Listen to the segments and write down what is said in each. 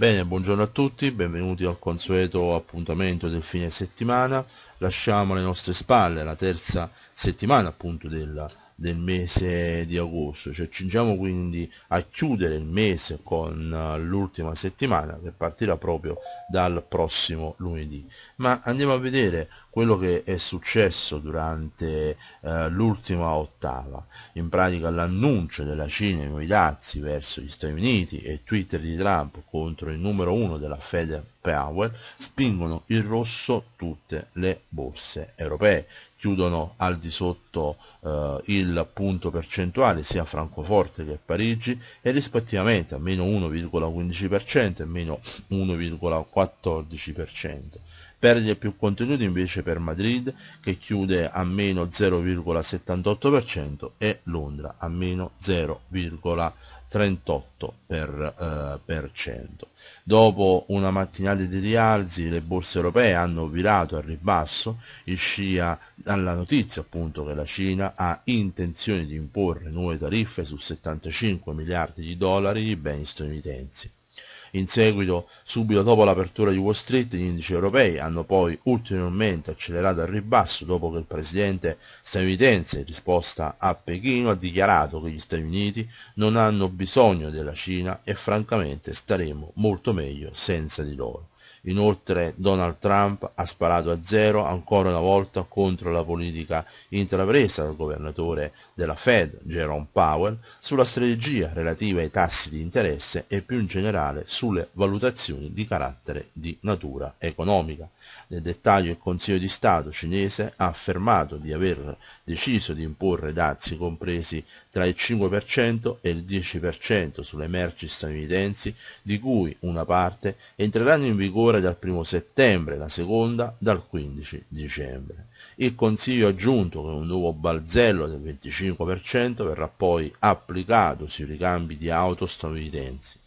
Bene, buongiorno a tutti, benvenuti al consueto appuntamento del fine settimana. Lasciamo alle nostre spalle la terza settimana appunto della del mese di agosto ci accingiamo quindi a chiudere il mese con eh, l'ultima settimana che partirà proprio dal prossimo lunedì ma andiamo a vedere quello che è successo durante eh, l'ultima ottava in pratica l'annuncio della Cina con i dazi verso gli Stati Uniti e Twitter di Trump contro il numero uno della Fed Power spingono in rosso tutte le borse europee chiudono al di sotto eh, il punto percentuale sia Francoforte che Parigi e rispettivamente a meno 1,15% e meno 1,14%. Perdite più contenuti invece per Madrid che chiude a meno 0,78% e Londra a meno 0,5%. 38%. Per, eh, Dopo una mattinata di rialzi le borse europee hanno virato al ribasso in scia alla notizia appunto che la Cina ha intenzione di imporre nuove tariffe su 75 miliardi di dollari di beni statunitensi. In seguito, subito dopo l'apertura di Wall Street, gli indici europei hanno poi ulteriormente accelerato al ribasso dopo che il presidente statunitense, in risposta a Pechino, ha dichiarato che gli Stati Uniti non hanno bisogno della Cina e francamente staremo molto meglio senza di loro. Inoltre Donald Trump ha sparato a zero ancora una volta contro la politica intrapresa dal governatore della Fed, Jerome Powell, sulla strategia relativa ai tassi di interesse e più in generale sulle valutazioni di carattere di natura economica. Nel dettaglio il Consiglio di Stato cinese ha affermato di aver deciso di imporre dazi compresi tra il 5% e il 10% sulle merci statunitensi, di cui una parte entreranno in vigore lavora dal 1 settembre, la seconda dal 15 dicembre. Il Consiglio ha aggiunto che un nuovo balzello del 25% verrà poi applicato sui ricambi di auto statunitensi.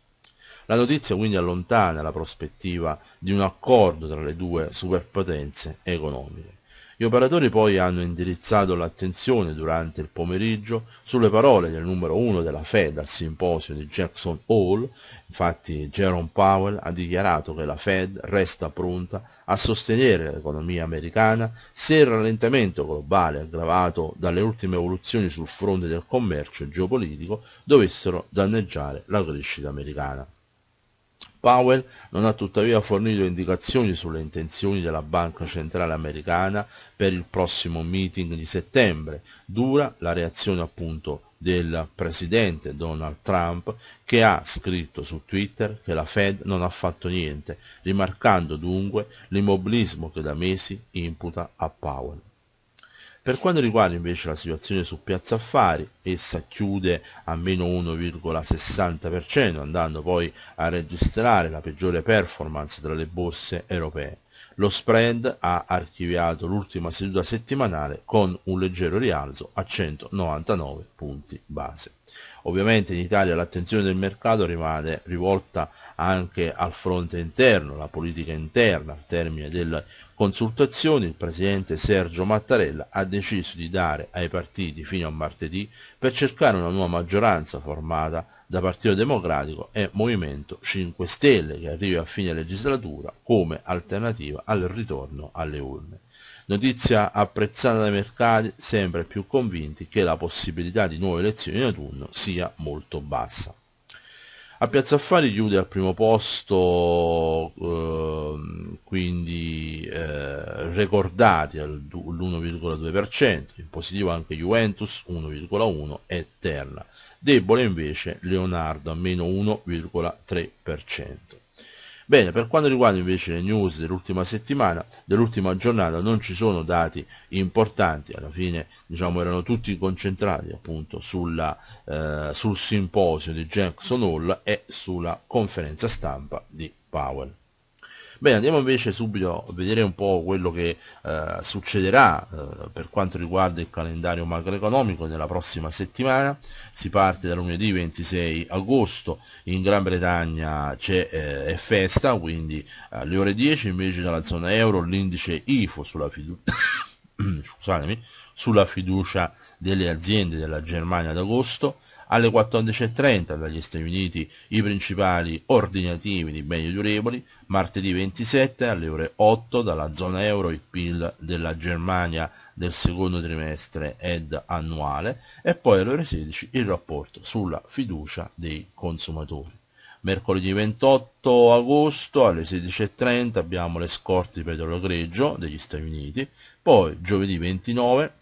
La notizia quindi allontana la prospettiva di un accordo tra le due superpotenze economiche. Gli operatori poi hanno indirizzato l'attenzione durante il pomeriggio sulle parole del numero uno della Fed al simposio di Jackson Hole, infatti Jerome Powell ha dichiarato che la Fed resta pronta a sostenere l'economia americana se il rallentamento globale aggravato dalle ultime evoluzioni sul fronte del commercio geopolitico dovessero danneggiare la crescita americana. Powell non ha tuttavia fornito indicazioni sulle intenzioni della Banca Centrale Americana per il prossimo meeting di settembre. Dura la reazione appunto del presidente Donald Trump che ha scritto su Twitter che la Fed non ha fatto niente, rimarcando dunque l'immobilismo che da mesi imputa a Powell. Per quanto riguarda invece la situazione su Piazza Affari, essa chiude a meno 1,60% andando poi a registrare la peggiore performance tra le borse europee. Lo spread ha archiviato l'ultima seduta settimanale con un leggero rialzo a 199 punti base. Ovviamente in Italia l'attenzione del mercato rimane rivolta anche al fronte interno, la politica interna, al termine delle consultazioni il presidente Sergio Mattarella ha deciso di dare ai partiti fino a martedì per cercare una nuova maggioranza formata da Partito Democratico e Movimento 5 Stelle che arriva a fine legislatura come alternativa al ritorno alle urne. Notizia apprezzata dai mercati sempre più convinti che la possibilità di nuove elezioni in autunno sia molto bassa. A Piazza Affari chiude al primo posto, eh, quindi eh, ricordati all'1,2%, in positivo anche Juventus 1,1% e Terna. Debole invece Leonardo a meno 1,3%. Bene, per quanto riguarda invece le news dell'ultima settimana, dell'ultima giornata, non ci sono dati importanti, alla fine diciamo, erano tutti concentrati appunto sulla, eh, sul simposio di Jackson Hole e sulla conferenza stampa di Powell. Bene, andiamo invece subito a vedere un po' quello che eh, succederà eh, per quanto riguarda il calendario macroeconomico nella prossima settimana. Si parte da lunedì 26 agosto, in Gran Bretagna c'è eh, festa, quindi alle ore 10 invece dalla zona euro l'indice IFO sulla fiducia sulla fiducia delle aziende della Germania d'agosto, alle 14.30 dagli Stati Uniti i principali ordinativi di beni durevoli, martedì 27 alle ore 8 dalla zona euro il PIL della Germania del secondo trimestre ed annuale e poi alle ore 16 il rapporto sulla fiducia dei consumatori. Mercoledì 28 agosto alle 16.30 abbiamo le scorte di petrolio greggio degli Stati Uniti, poi giovedì 29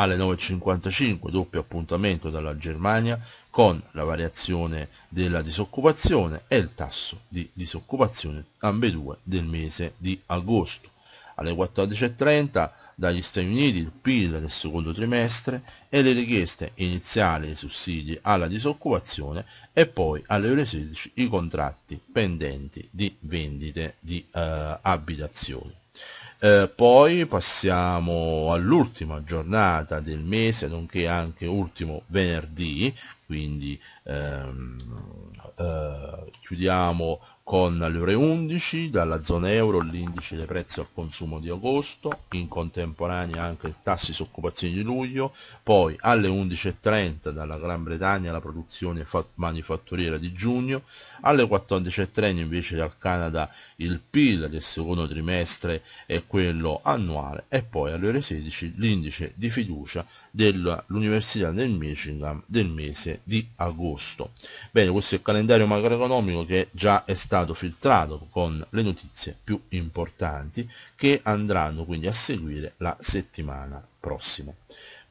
alle 9.55 doppio appuntamento dalla Germania con la variazione della disoccupazione e il tasso di disoccupazione ambedue del mese di agosto. Alle 14.30 dagli Stati Uniti il PIL del secondo trimestre e le richieste iniziali dei sussidi alla disoccupazione e poi alle ore 16 i contratti pendenti di vendite di eh, abitazioni. Eh, poi passiamo all'ultima giornata del mese, nonché anche ultimo venerdì, quindi ehm, eh, chiudiamo con le ore 11 dalla zona euro l'indice dei prezzi al consumo di agosto in contemporanea anche il tasso di disoccupazione di luglio poi alle 11.30 dalla Gran Bretagna la produzione manifatturiera di giugno alle 14.30 invece dal Canada il PIL del secondo trimestre e quello annuale e poi alle ore 16 l'indice di fiducia dell'Università del Michigan del mese di agosto. Bene, questo è il calendario macroeconomico che già è stato filtrato con le notizie più importanti che andranno quindi a seguire la settimana prossimo.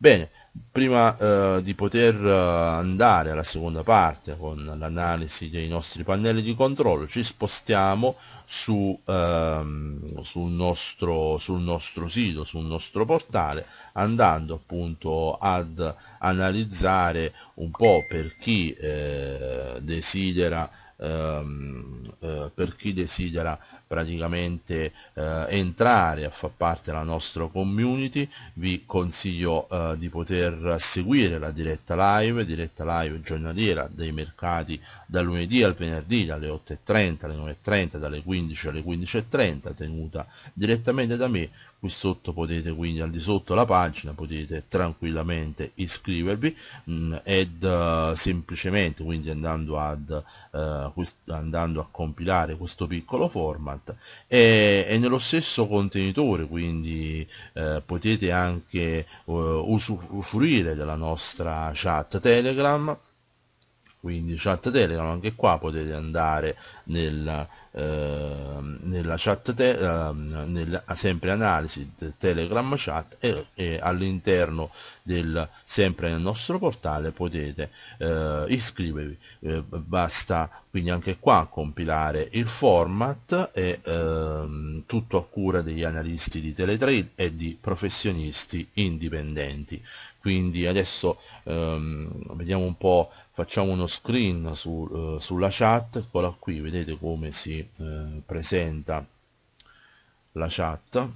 Bene, prima eh, di poter eh, andare alla seconda parte con l'analisi dei nostri pannelli di controllo, ci spostiamo su, ehm, sul, nostro, sul nostro sito, sul nostro portale, andando appunto ad analizzare un po' per chi eh, desidera ehm, eh, per chi desidera praticamente eh, entrare a far parte della nostra community vi consiglio eh, di poter seguire la diretta live diretta live giornaliera dei mercati dal lunedì al venerdì dalle 8.30 alle 9.30 dalle 15 alle 15.30 tenuta direttamente da me qui sotto potete quindi al di sotto la pagina potete tranquillamente iscrivervi mh, mm, ed uh, semplicemente quindi andando, ad, uh, andando a compilare questo piccolo format e, e nello stesso contenitore quindi uh, potete anche usufruire della nostra chat telegram quindi chat telegram anche qua potete andare nel, eh, nella chat te, eh, nel, sempre analisi telegram chat e, e all'interno del sempre nel nostro portale potete eh, iscrivervi eh, basta quindi anche qua compilare il format e ehm, tutto a cura degli analisti di teletrade e di professionisti indipendenti quindi adesso ehm, vediamo un po' facciamo uno screen su, eh, sulla chat eccola qui vedete come si eh, presenta la chat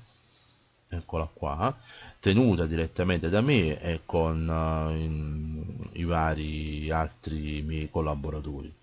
eccola qua tenuta direttamente da me e con eh, in, i vari altri miei collaboratori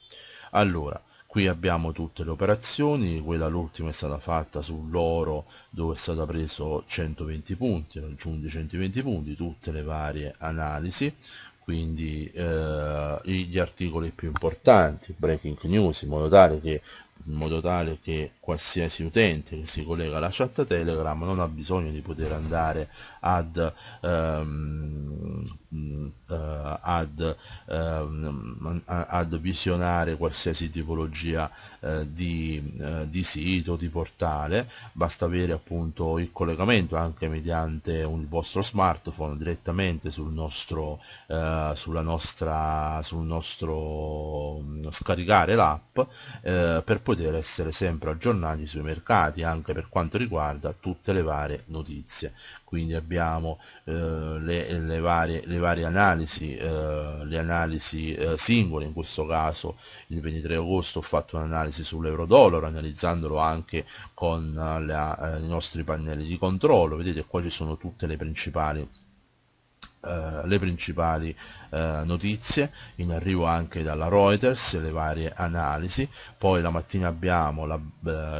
allora qui abbiamo tutte le operazioni quella l'ultima è stata fatta sull'oro dove è stato preso 120 punti raggiunti 120 punti tutte le varie analisi quindi eh, gli articoli più importanti breaking news in modo tale che in modo tale che qualsiasi utente che si collega alla chat Telegram non ha bisogno di poter andare ad ehm, mm, eh, ad, ehm, ad visionare qualsiasi tipologia eh, di, eh, di, sito, di portale, basta avere appunto il collegamento anche mediante un, vostro smartphone direttamente sul nostro, eh, sulla nostra, sul nostro mm, scaricare l'app eh, per poter essere sempre aggiornati sui mercati anche per quanto riguarda tutte le varie notizie. Quindi abbiamo eh, le, le, varie, le varie analisi eh, eh, le analisi eh, singole, in questo caso il 23 agosto ho fatto un'analisi sull'euro-dollaro, analizzandolo anche con eh, la, i nostri pannelli di controllo, vedete qua ci sono tutte le principali eh, le principali eh, notizie, in arrivo anche dalla Reuters le varie analisi, poi la mattina abbiamo la,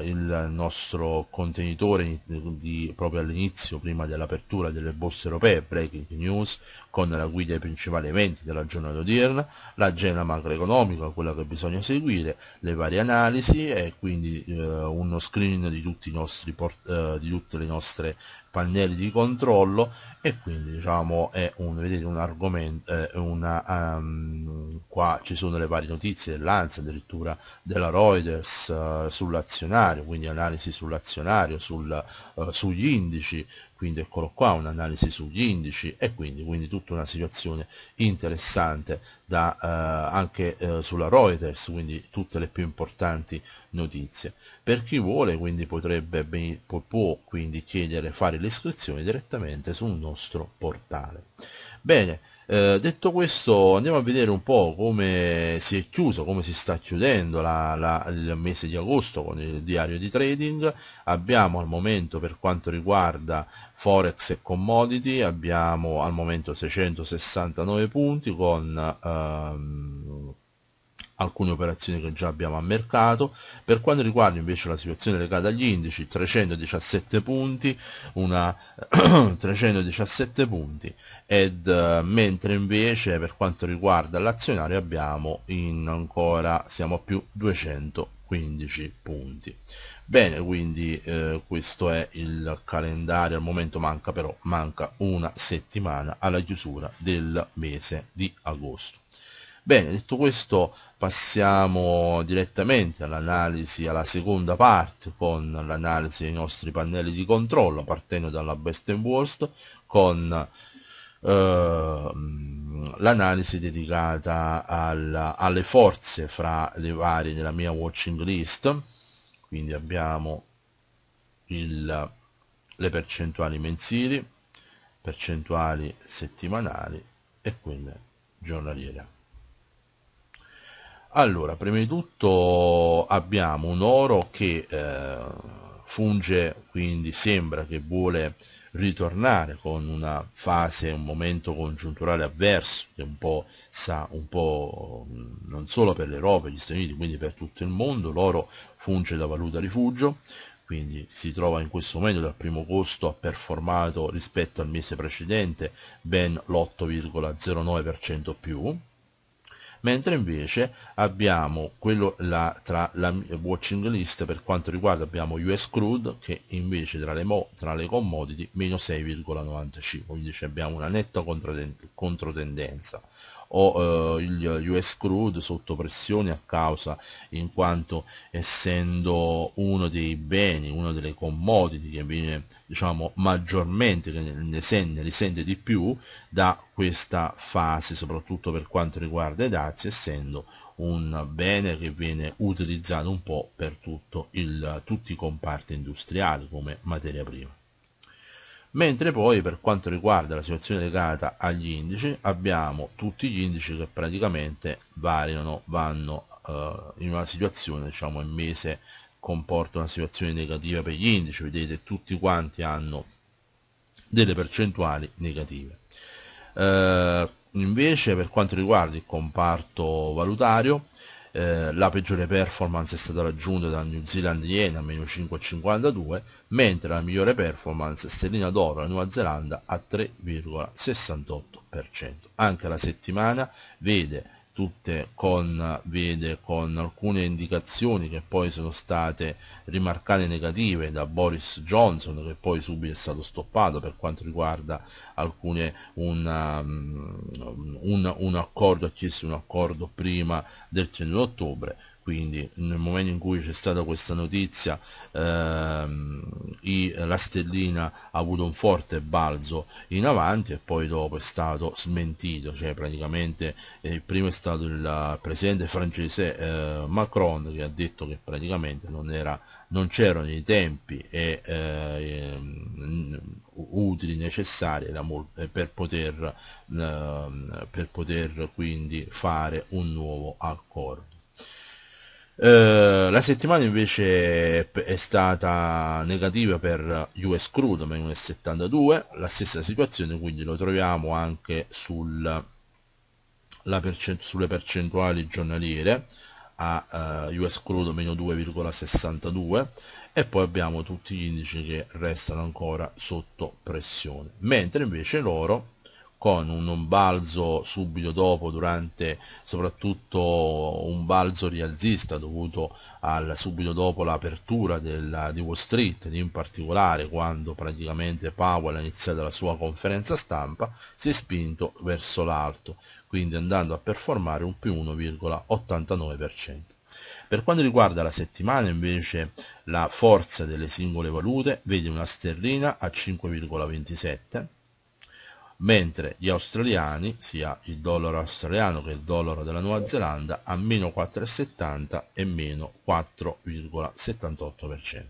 eh, il nostro contenitore di, di, proprio all'inizio, prima dell'apertura delle borse europee, Breaking News, con la guida ai principali eventi della giornata odierna, l'agenda macroeconomica, quella che bisogna seguire, le varie analisi e quindi eh, uno screen di, tutti i nostri port- eh, di tutte le nostre pannelli di controllo e quindi diciamo è un, vedete, un argomento, eh, una, um, qua ci sono le varie notizie dell'Anza, addirittura della Reuters uh, sull'azionario, quindi analisi sull'azionario, sul, uh, sugli indici, quindi eccolo qua un'analisi sugli indici e quindi, quindi, tutta una situazione interessante da, eh, anche eh, sulla Reuters quindi tutte le più importanti notizie per chi vuole quindi potrebbe può, può quindi chiedere fare le iscrizioni direttamente sul nostro portale bene eh, detto questo andiamo a vedere un po' come si è chiuso, come si sta chiudendo la, la, il mese di agosto con il diario di trading. Abbiamo al momento per quanto riguarda Forex e Commodity, abbiamo al momento 669 punti con... Ehm, alcune operazioni che già abbiamo a mercato. Per quanto riguarda invece la situazione legata agli indici, 317 punti, una 317 punti, ed uh, mentre invece per quanto riguarda l'azionario abbiamo in ancora, siamo a più 215 punti. Bene, quindi eh, questo è il calendario, al momento manca però, manca una settimana alla chiusura del mese di agosto. Bene, detto questo passiamo direttamente all'analisi, alla seconda parte con l'analisi dei nostri pannelli di controllo partendo dalla best and worst con eh, l'analisi dedicata al, alle forze fra le varie nella mia watching list quindi abbiamo il, le percentuali mensili percentuali settimanali e quelle giornaliere allora, prima di tutto abbiamo un oro che eh, funge, quindi sembra che vuole ritornare con una fase, un momento congiunturale avverso, che un po' sa, un po' non solo per l'Europa e gli Stati Uniti, quindi per tutto il mondo, l'oro funge da valuta rifugio, quindi si trova in questo momento dal primo agosto ha performato rispetto al mese precedente ben l'8,09% più, mentre invece abbiamo quello là tra la watching list per quanto riguarda abbiamo US crude che invece tra le, mo, tra le commodity meno 6,95 quindi abbiamo una netta controtendenza o eh, il US crude sotto pressione a causa in quanto essendo uno dei beni, una delle commodity che viene diciamo maggiormente, che ne, sente, ne sente di più da questa fase, soprattutto per quanto riguarda i dazi, essendo un bene che viene utilizzato un po' per tutto il, tutti i comparti industriali come materia prima mentre poi per quanto riguarda la situazione legata agli indici abbiamo tutti gli indici che praticamente variano, vanno eh, in una situazione, diciamo il mese comporta una situazione negativa per gli indici, vedete tutti quanti hanno delle percentuali negative. Eh, invece per quanto riguarda il comparto valutario eh, la peggiore performance è stata raggiunta dal New Zealand Yen a meno 5,52 mentre la migliore performance Stellina d'oro la Nuova Zelanda a 3,68% anche la settimana vede tutte con vede con alcune indicazioni che poi sono state rimarcate negative da Boris Johnson che poi subito è stato stoppato per quanto riguarda alcune una, um, un, un, accordo chiesto un accordo prima del 100 ottobre quindi nel momento in cui c'è stata questa notizia ehm, i, la stellina ha avuto un forte balzo in avanti e poi dopo è stato smentito cioè praticamente eh, il primo è stato il presidente francese eh, Macron che ha detto che praticamente non c'erano i tempi e, eh, utili necessari eh, per poter, ehm, per poter quindi fare un nuovo accordo eh, la settimana invece è stata negativa per US Crude, meno US 72, la stessa situazione, quindi lo troviamo anche sul, percent sulle percentuali giornaliere a uh, eh, US crudo meno 2,62 e poi abbiamo tutti gli indici che restano ancora sotto pressione mentre invece l'oro con un balzo subito dopo, durante soprattutto un balzo rialzista dovuto al, subito dopo l'apertura di Wall Street, in particolare quando praticamente Powell ha iniziato la sua conferenza stampa, si è spinto verso l'alto, quindi andando a performare un più 1,89%. Per quanto riguarda la settimana invece la forza delle singole valute vede una sterlina a 5,27, mentre gli australiani, sia il dollaro australiano che il dollaro della Nuova Zelanda, a meno 4,70 e meno 4,78%.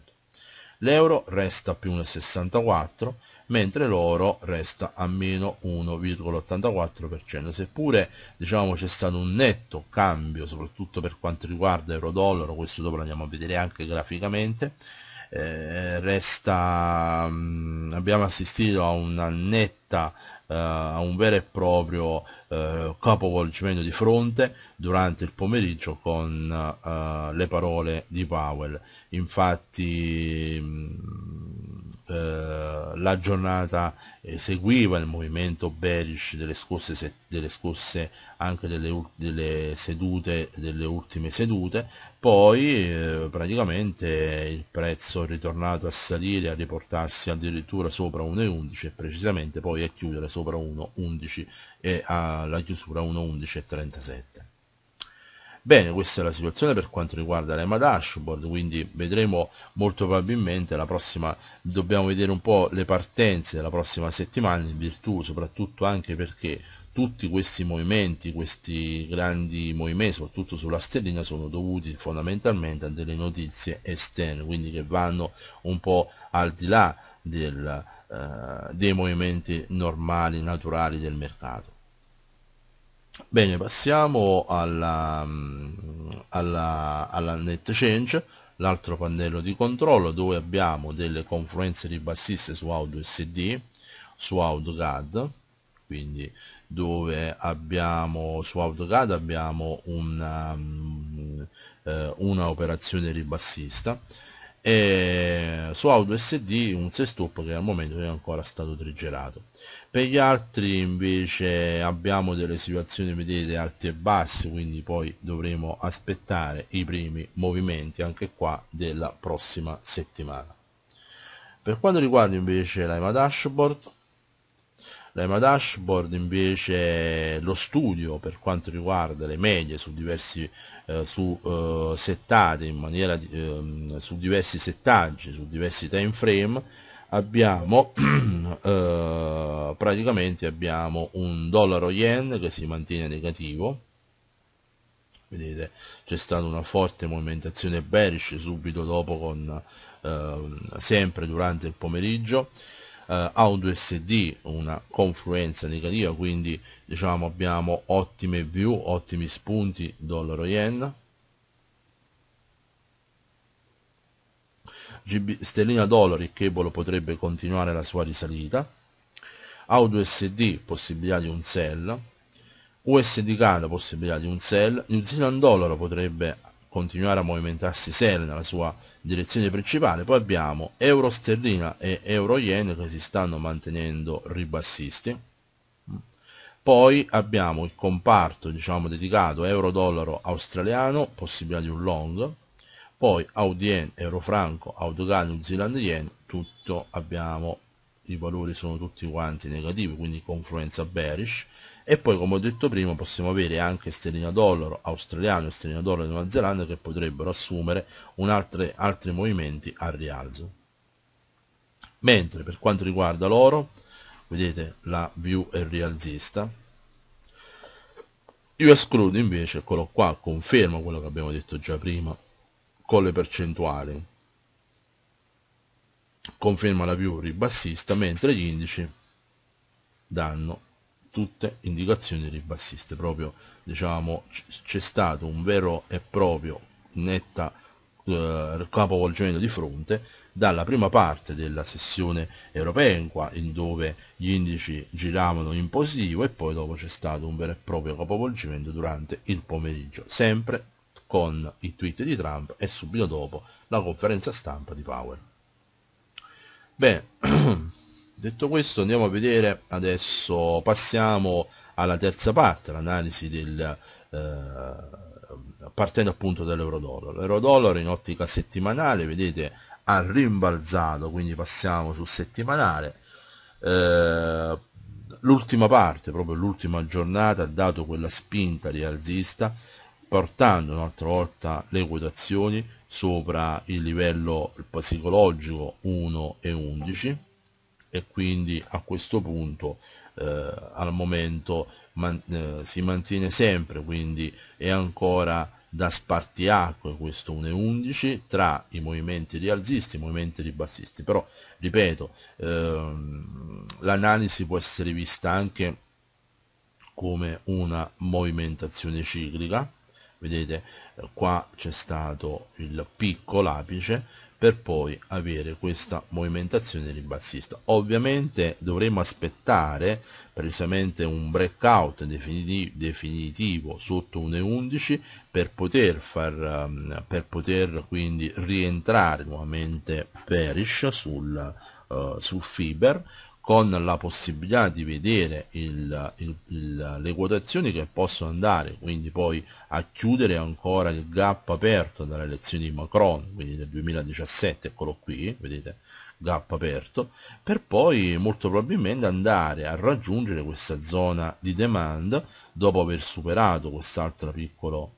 L'euro resta a più 1,64, mentre l'oro resta a meno 1,84%. Seppure diciamo, c'è stato un netto cambio, soprattutto per quanto riguarda euro-dollaro, questo dopo lo andiamo a vedere anche graficamente, eh, resta mh, mm, abbiamo assistito a una netta uh, a un vero e proprio uh, capovolgimento di fronte durante il pomeriggio con uh, le parole di Powell infatti mh, mm, eh, la giornata eh, seguiva il movimento bearish delle scorse, delle scorse anche delle, delle, sedute, delle ultime sedute, poi eh, praticamente il prezzo è ritornato a salire, a riportarsi addirittura sopra 1,11 e precisamente poi a chiudere sopra 1,11 e alla chiusura 1,11,37. Bene, questa è la situazione per quanto riguarda l'EMA Dashboard, quindi vedremo molto probabilmente la prossima, dobbiamo vedere un po' le partenze della prossima settimana in virtù, soprattutto anche perché tutti questi movimenti, questi grandi movimenti, soprattutto sulla sterlina, sono dovuti fondamentalmente a delle notizie esterne, quindi che vanno un po' al di là del, eh, dei movimenti normali, naturali del mercato. Bene, passiamo alla, alla, alla net change, l'altro pannello di controllo dove abbiamo delle confluenze ribassiste su Audio SD, su AutoCAD, quindi dove abbiamo su AutoCAD abbiamo una, um, eh, una operazione ribassista e su audio SD un sestup che al momento è ancora stato triggerato per gli altri invece abbiamo delle situazioni vedete alte e basse quindi poi dovremo aspettare i primi movimenti anche qua della prossima settimana per quanto riguarda invece l'AIMA dashboard L'EMA Dashboard invece lo studio per quanto riguarda le medie su diversi eh, su, eh, settate in maniera eh, su diversi settaggi, su diversi time frame abbiamo eh, praticamente abbiamo un dollaro yen che si mantiene negativo vedete c'è stata una forte movimentazione bearish subito dopo con ehm, sempre durante il pomeriggio eh, audio sd una confluenza negativa quindi diciamo abbiamo ottime view ottimi spunti dollaro yen GB, stellina dollaro il cable potrebbe continuare la sua risalita audio sd possibilità di un sell USD Canada possibilità di un sell, New Zealand dollaro potrebbe continuare a movimentarsi serio nella sua direzione principale poi abbiamo euro sterlina e euro yen che si stanno mantenendo ribassisti poi abbiamo il comparto diciamo dedicato euro dollaro australiano possibilità di un long poi Audi Euro Franco, Autogal, New Zealand Yen, tutto abbiamo, i valori sono tutti quanti negativi, quindi confluenza bearish e poi come ho detto prima possiamo avere anche sterlina dollaro australiano e sterlina dollaro di Nuova Zelanda che potrebbero assumere altre, altri movimenti al rialzo mentre per quanto riguarda l'oro vedete la view è rialzista io escludo invece quello qua conferma quello che abbiamo detto già prima con le percentuali conferma la view ribassista mentre gli indici danno tutte indicazioni ribassiste, proprio diciamo c'è stato un vero e proprio netta eh, capovolgimento di fronte dalla prima parte della sessione europea in, qua, in dove gli indici giravano in positivo e poi dopo c'è stato un vero e proprio capovolgimento durante il pomeriggio, sempre con i tweet di Trump e subito dopo la conferenza stampa di Powell. Bene, detto questo andiamo a vedere adesso passiamo alla terza parte l'analisi del eh, partendo appunto dall'eurodollaro l'eurodollaro in ottica settimanale vedete ha rimbalzato quindi passiamo sul settimanale eh, l'ultima parte proprio l'ultima giornata ha dato quella spinta rialzista portando un'altra volta le quotazioni sopra il livello psicologico 1 e 11 e quindi a questo punto eh, al momento man eh, si mantiene sempre quindi è ancora da spartiacque questo 1.11 tra i movimenti rialzisti e i movimenti ribassisti però ripeto ehm, l'analisi può essere vista anche come una movimentazione ciclica vedete eh, qua c'è stato il picco l'apice per poi avere questa movimentazione ribassista. Ovviamente dovremo aspettare precisamente un breakout definitivo, sotto 1.11 per poter far um, per poter quindi rientrare nuovamente perish sul, uh, sul Fiber con la possibilità di vedere il, il, il, le quotazioni che possono andare quindi poi a chiudere ancora il gap aperto dalle elezioni di Macron quindi del 2017 eccolo qui vedete gap aperto per poi molto probabilmente andare a raggiungere questa zona di demand dopo aver superato quest'altro piccolo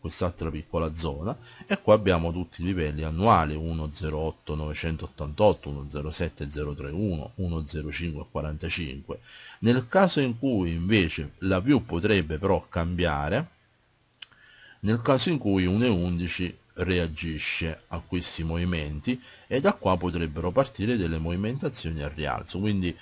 quest'altra piccola zona e qua abbiamo tutti i livelli annuali 108 988 107 031 105 45 nel caso in cui invece la view potrebbe però cambiare nel caso in cui 1.11 reagisce a questi movimenti e da qua potrebbero partire delle movimentazioni al rialzo quindi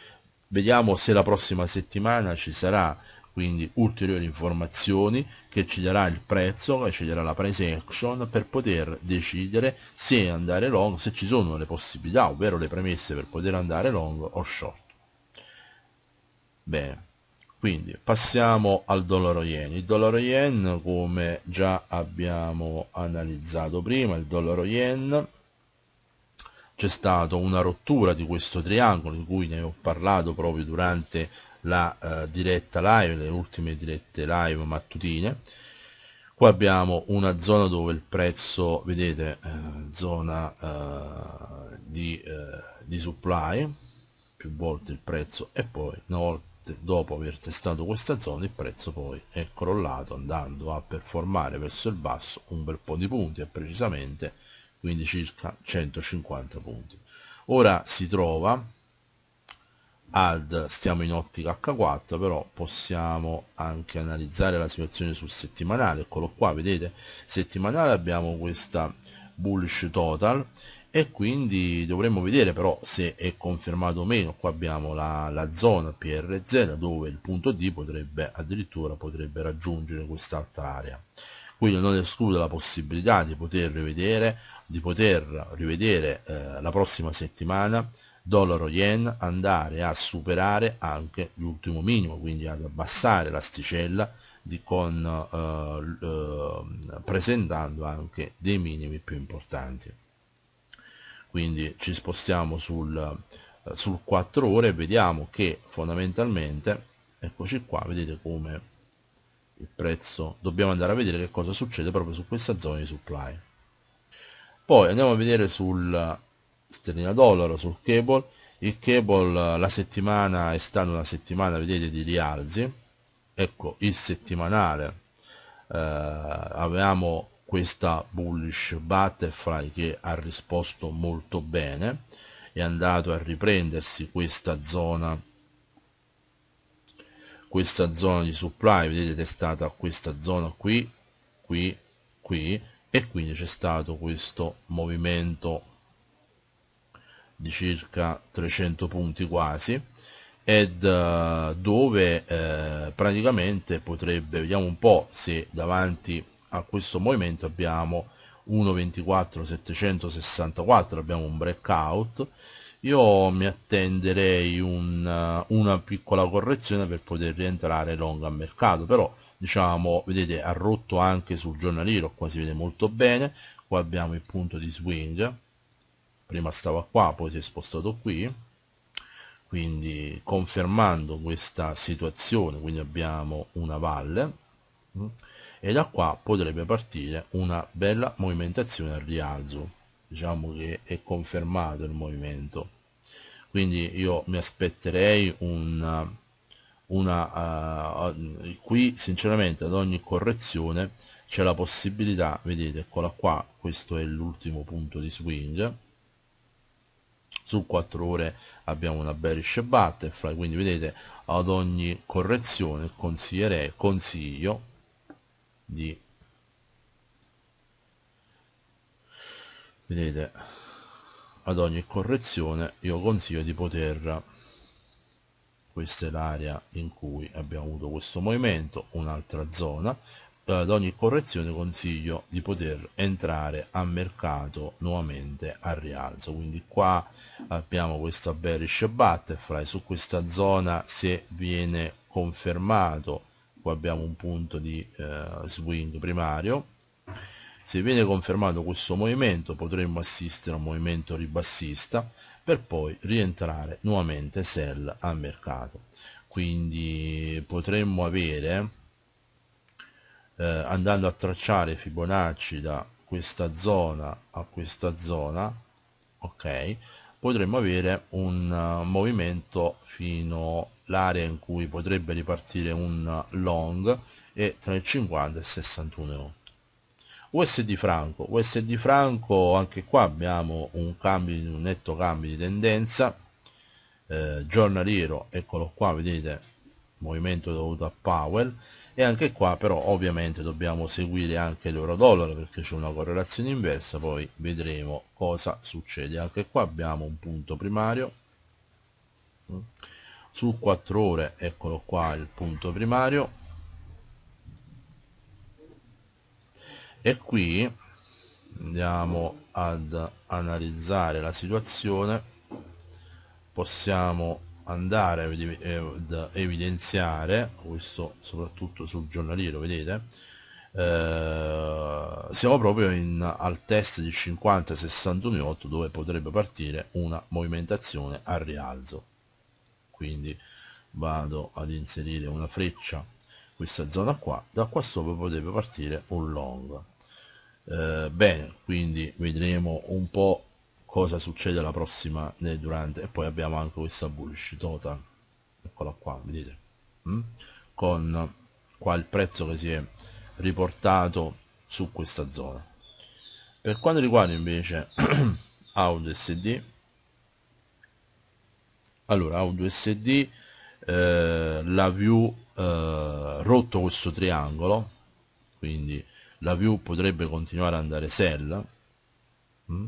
vediamo se la prossima settimana ci sarà quindi ulteriori informazioni che ci darà il prezzo, che ci darà la price action per poter decidere se andare long, se ci sono le possibilità, ovvero le premesse per poter andare long o short. Bene, quindi passiamo al dollaro yen. Il dollaro yen, come già abbiamo analizzato prima, il dollaro yen c'è stata una rottura di questo triangolo di cui ne ho parlato proprio durante la eh, diretta live, le ultime dirette live mattutine. Qua abbiamo una zona dove il prezzo, vedete, eh, zona eh, di, eh, di, supply, più volte il prezzo e poi una volta dopo aver testato questa zona il prezzo poi è crollato andando a performare verso il basso un bel po' di punti e precisamente quindi circa 150 punti. Ora si trova ad stiamo in ottica H4 però possiamo anche analizzare la situazione sul settimanale eccolo qua vedete settimanale abbiamo questa bullish total e quindi dovremmo vedere però se è confermato o meno qua abbiamo la, la zona PR0 dove il punto D potrebbe addirittura potrebbe raggiungere quest'altra area quindi non escludo la possibilità di poter rivedere di poter rivedere eh, la prossima settimana dollaro-yen andare a superare anche l'ultimo minimo, quindi ad abbassare l'asticella di con, eh, eh, presentando anche dei minimi più importanti. Quindi ci spostiamo sul, eh, sul 4 ore e vediamo che fondamentalmente, eccoci qua, vedete come il prezzo, dobbiamo andare a vedere che cosa succede proprio su questa zona di supply. Poi andiamo a vedere sul sterlina dollaro sul cable il cable la settimana è stata una settimana vedete di rialzi ecco il settimanale eh, avevamo questa bullish butterfly che ha risposto molto bene è andato a riprendersi questa zona questa zona di supply vedete è stata questa zona qui qui qui e quindi c'è stato questo movimento di circa 300 punti quasi ed uh, dove eh, praticamente potrebbe, vediamo un po' se davanti a questo movimento abbiamo 1.24.764, abbiamo un breakout, io mi attenderei un, eh, una piccola correzione per poter rientrare long a mercato, però diciamo, vedete, ha rotto anche sul giornaliero, qua si vede molto bene, qua abbiamo il punto di swing, prima stava qua poi si è spostato qui quindi confermando questa situazione quindi abbiamo una valle mm, e da qua potrebbe partire una bella movimentazione al rialzo diciamo che è confermato il movimento quindi io mi aspetterei una, una uh, eh, qui sinceramente ad ogni correzione c'è la possibilità vedete eccola qua questo è l'ultimo punto di swing su 4 ore abbiamo una bearish butterfly quindi vedete ad ogni correzione consiglierei consiglio di vedete ad ogni correzione io consiglio di poter questa è l'area in cui abbiamo avuto questo movimento un'altra zona eh, ad ogni correzione consiglio di poter entrare a mercato nuovamente al rialzo quindi qua abbiamo questa bearish butterfly su questa zona se viene confermato qua abbiamo un punto di eh, swing primario se viene confermato questo movimento potremmo assistere a un movimento ribassista per poi rientrare nuovamente sell a mercato quindi potremmo avere eh, andando a tracciare Fibonacci da questa zona a questa zona ok potremmo avere un uh, movimento fino all'area in cui potrebbe ripartire un eh, long e tra il 50 e il 61 USD franco USD franco anche qua abbiamo un cambio un netto cambio di tendenza eh, giornaliero eccolo qua vedete movimento dovuto a Powell e anche qua però ovviamente dobbiamo seguire anche l'euro dollaro perché c'è una correlazione inversa poi vedremo cosa succede anche qua abbiamo un punto primario su 4 ore eccolo qua il punto primario e qui andiamo ad analizzare la situazione possiamo andare eh, ad evidenziare questo soprattutto sul giornaliero vedete eh, siamo proprio in, al test di 50 61 8 dove potrebbe partire una movimentazione al rialzo quindi vado ad inserire una freccia questa zona qua da qua sopra potrebbe partire un long eh, bene quindi vedremo un po' cosa succede la prossima nel durante e poi abbiamo anche questa bullish total eccola qua vedete mm? con qua il prezzo che si è riportato su questa zona per quanto riguarda invece AUD SD allora AUD SD eh, la view eh, rotto questo triangolo quindi la view potrebbe continuare ad andare sell mm?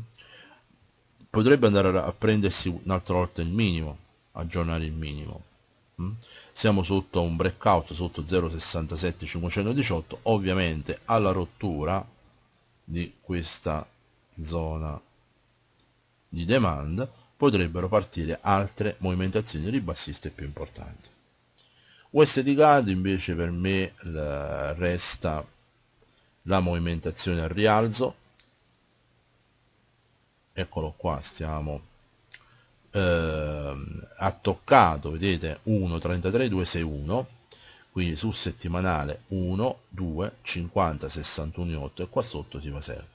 potrebbe andare a prendersi un'altra volta il minimo aggiornare il minimo mm? siamo sotto un breakout sotto 0,67 518 ovviamente alla rottura di questa zona di demand potrebbero partire altre movimentazioni ribassiste più importanti USD CAD invece per me resta la movimentazione al rialzo eccolo qua stiamo eh, ha toccato vedete 1 33 261 quindi sul settimanale 1 2 50 61 8 e qua sotto si va sell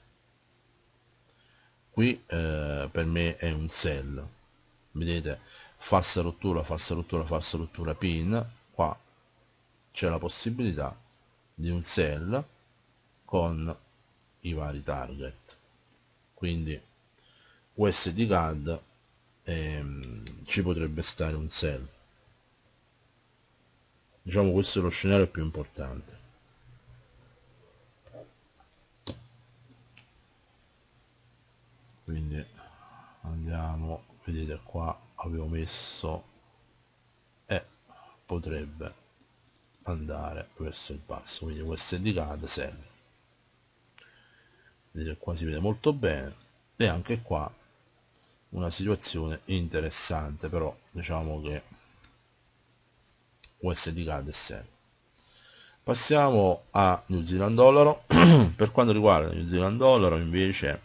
qui eh, per me è un sell vedete falsa rottura falsa rottura falsa rottura pin qua c'è la possibilità di un sell con i vari target quindi USD CAD ehm, ci potrebbe stare un sell diciamo questo è lo scenario più importante quindi andiamo vedete qua avevo messo e eh, potrebbe andare verso il basso quindi questa indicata serve vedete qua si vede molto bene e anche qua una situazione interessante però diciamo che USD cade sempre passiamo a New Zealand dollaro per quanto riguarda New Zealand dollaro invece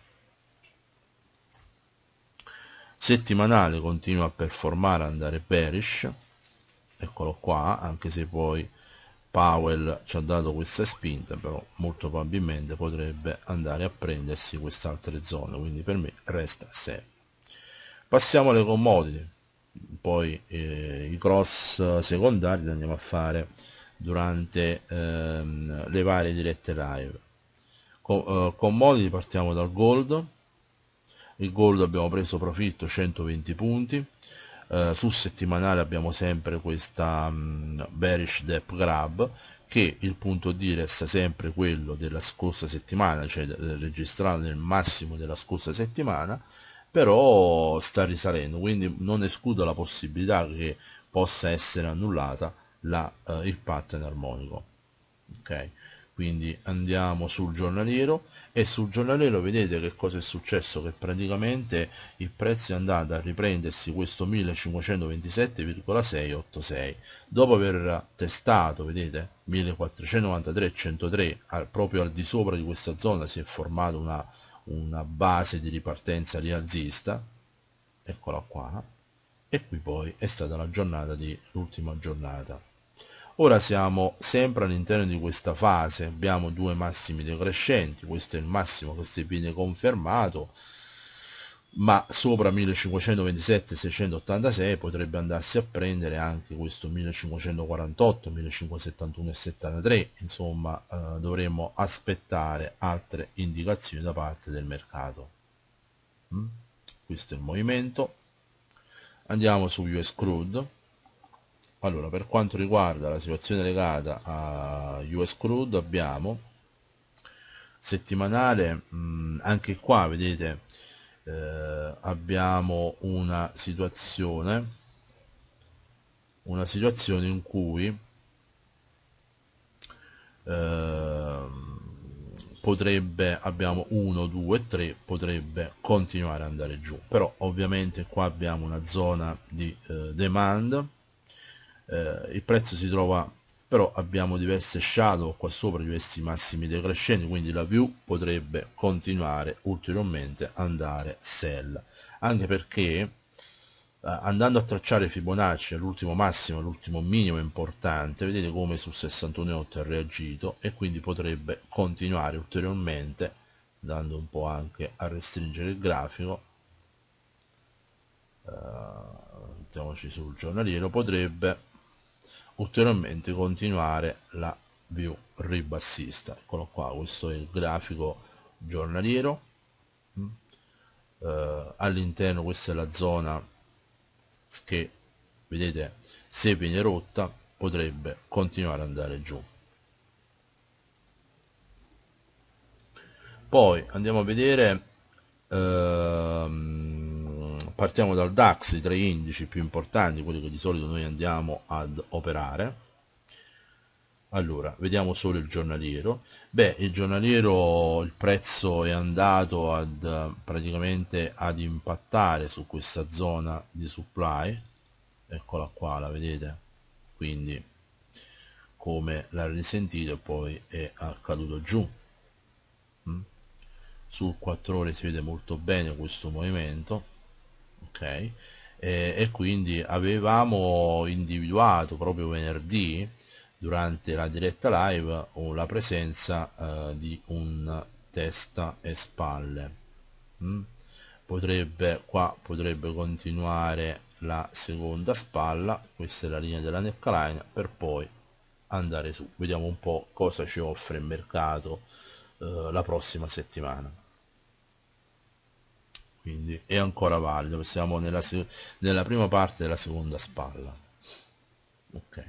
settimanale continua a performare andare bearish eccolo qua anche se poi Powell ci ha dato questa spinta però molto probabilmente potrebbe andare a prendersi quest'altra zona quindi per me resta sempre passiamo alle commodity poi eh, i cross secondari li andiamo a fare durante ehm, le varie dirette live Co eh, commodity partiamo dal gold il gold abbiamo preso profitto 120 punti eh, su settimanale abbiamo sempre questa mh, mm, bearish depth grab che il punto di resta sempre quello della scorsa settimana cioè eh, registrato nel massimo della scorsa settimana però sta risalendo, quindi non escludo la possibilità che possa essere annullata la, eh, il pattern armonico. Okay. Quindi andiamo sul giornaliero e sul giornaliero vedete che cosa è successo, che praticamente il prezzo è andato a riprendersi questo 1527,686 dopo aver testato, vedete, 1493,103 proprio al di sopra di questa zona si è formata una una base di ripartenza rialzista, eccola qua, e qui poi è stata la giornata di l'ultima giornata. Ora siamo sempre all'interno di questa fase, abbiamo due massimi decrescenti, questo è il massimo che si viene confermato, ma sopra 1527 686 potrebbe andarsi a prendere anche questo 1548 1571 e 73 insomma eh, dovremmo aspettare altre indicazioni da parte del mercato mm? questo è il movimento andiamo su US crude allora per quanto riguarda la situazione legata a US crude abbiamo settimanale mh, mm, anche qua vedete eh, abbiamo una situazione una situazione in cui eh, potrebbe abbiamo 1 2 3 potrebbe continuare ad andare giù però ovviamente qua abbiamo una zona di eh, demand eh, il prezzo si trova però abbiamo diverse shadow qua sopra diversi massimi decrescenti quindi la view potrebbe continuare ulteriormente andare sell anche perché eh, andando a tracciare Fibonacci all'ultimo massimo, all'ultimo minimo importante, vedete come su 61.8 ha reagito e quindi potrebbe continuare ulteriormente, andando un po' anche a restringere il grafico, uh, mettiamoci sul giornaliero, potrebbe ulteriormente continuare la view ribassista eccolo qua questo è il grafico giornaliero mm. eh, all'interno questa è la zona che vedete se viene rotta potrebbe continuare ad andare giù poi andiamo a vedere ehm, partiamo dal DAX, i tre indici più importanti, quelli che di solito noi andiamo ad operare. Allora, vediamo solo il giornaliero. Beh, il giornaliero, il prezzo è andato ad, praticamente ad impattare su questa zona di supply. Eccola qua, la vedete? Quindi, come l'ha risentito, poi è caduto giù. Mm? Su 4 ore si vede molto bene questo movimento ok? E, e, quindi avevamo individuato proprio venerdì durante la diretta live la presenza eh, di un testa e spalle mm? potrebbe qua potrebbe continuare la seconda spalla questa è la linea della neckline per poi andare su vediamo un po cosa ci offre il mercato eh, la prossima settimana quindi è ancora valido siamo nella, nella prima parte della seconda spalla ok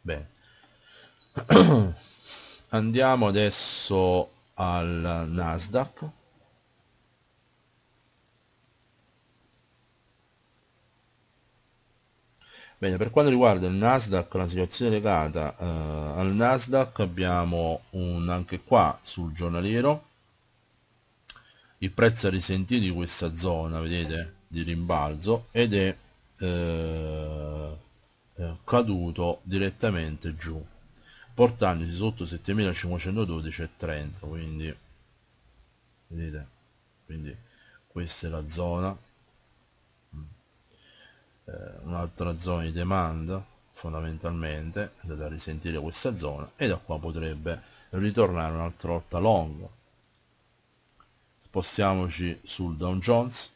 bene andiamo adesso al Nasdaq Bene, per quanto riguarda il Nasdaq, la situazione legata eh, al Nasdaq, abbiamo un, anche qua sul giornaliero il prezzo è risentito di questa zona vedete di rimbalzo ed è eh, eh caduto direttamente giù portandosi sotto 7512,30 quindi vedete quindi questa è la zona mm. eh, un'altra zona di demanda fondamentalmente andate a risentire questa zona e da qua potrebbe ritornare un'altra lotta long spostiamoci sul Dow Jones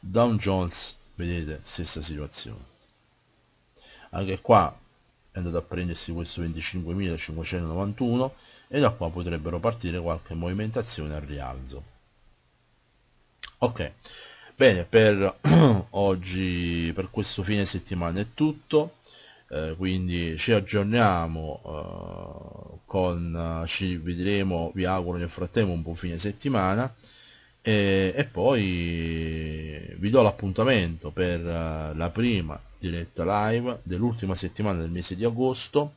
Dow Jones vedete stessa situazione anche qua è andato a prendersi questo 25.591 e da qua potrebbero partire qualche movimentazione al rialzo ok Bene, per oggi, per questo fine settimana è tutto, eh, quindi ci aggiorniamo, eh, con, ci vedremo, vi auguro nel frattempo un buon fine settimana e, e poi vi do l'appuntamento per eh, la prima diretta live dell'ultima settimana del mese di agosto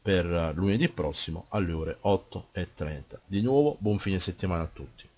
per eh, lunedì prossimo alle ore 8.30. Di nuovo buon fine settimana a tutti.